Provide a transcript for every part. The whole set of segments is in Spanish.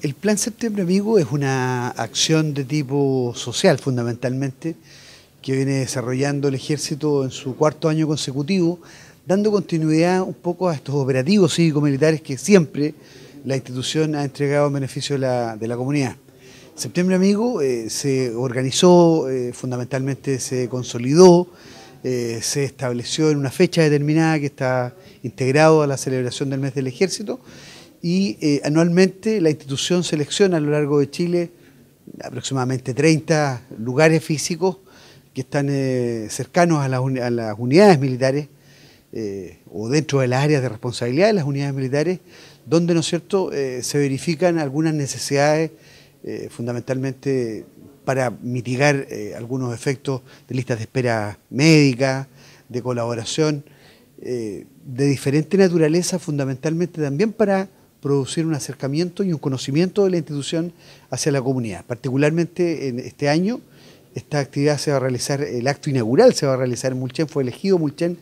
El Plan Septiembre Amigo es una acción de tipo social fundamentalmente que viene desarrollando el ejército en su cuarto año consecutivo, dando continuidad un poco a estos operativos cívico-militares que siempre la institución ha entregado en beneficio de la, comunidad. Septiembre Amigo eh, se organizó, eh, fundamentalmente se consolidó, eh, se estableció en una fecha determinada que está integrado a la celebración del mes del ejército y eh, anualmente la institución selecciona a lo largo de Chile aproximadamente 30 lugares físicos que están eh, cercanos a, las unidades militares o dentro de las áreas de responsabilidad de las unidades militares, donde ¿no es cierto? se verifican algunas necesidades fundamentalmente para mitigar eh, algunos efectos de listas de espera médica, de colaboración, eh, de diferente naturaleza, fundamentalmente también para producir un acercamiento y un conocimiento de la institución hacia la comunidad. Particularmente en este año, esta actividad se va a realizar, el acto inaugural se va a realizar en Mulchen, fue elegido Mulchen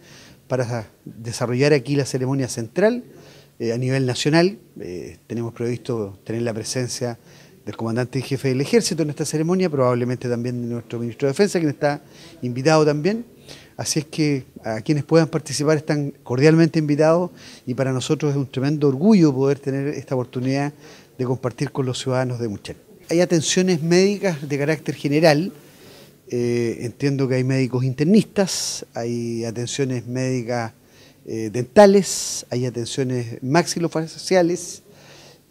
para desarrollar aquí la ceremonia central eh, a nivel nacional. tenemos previsto tener la presencia del comandante y jefe del ejército en esta ceremonia, probablemente también de nuestro ministro de Defensa, quien está invitado también. Así es que a quienes puedan participar están cordialmente invitados y para nosotros es un tremendo orgullo poder tener esta oportunidad de compartir con los ciudadanos de Muchel. Hay atenciones médicas de carácter general, eh, entiendo que hay médicos internistas, hay atenciones médicas eh, dentales, hay atenciones maxilofaciales,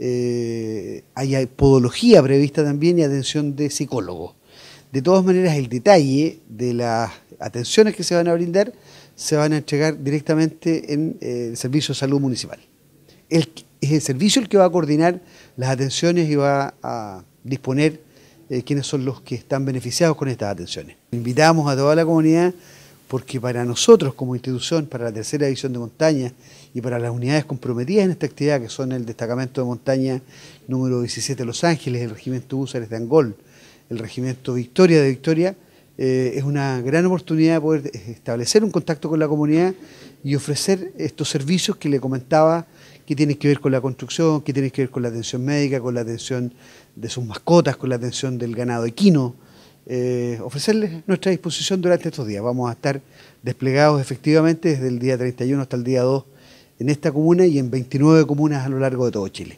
eh, hay podología prevista también y atención de psicólogo. De todas maneras, el detalle de las atenciones que se van a brindar se van a entregar directamente en eh, el Servicio de Salud Municipal. es el servicio el que va a coordinar las atenciones y va a disponer quienes eh, quiénes son los que están beneficiados con estas atenciones. Invitamos a toda la comunidad porque para nosotros como institución, para la tercera división de montaña y para las unidades comprometidas en esta actividad, que son el destacamento de montaña número 17 de Los Ángeles, el regimiento Búzares de Angol, el regimiento Victoria de Victoria, eh, es una gran oportunidad de poder establecer un contacto con la comunidad y ofrecer estos servicios que le comentaba que tienen que ver con la construcción, que tienen que ver con la atención médica, con la atención de sus mascotas, con la atención del ganado equino, eh, ofrecerles nuestra disposición durante estos días. Vamos a estar desplegados efectivamente desde el día 31 hasta el día 2 en esta comuna y en 29 comunas a lo largo de todo Chile.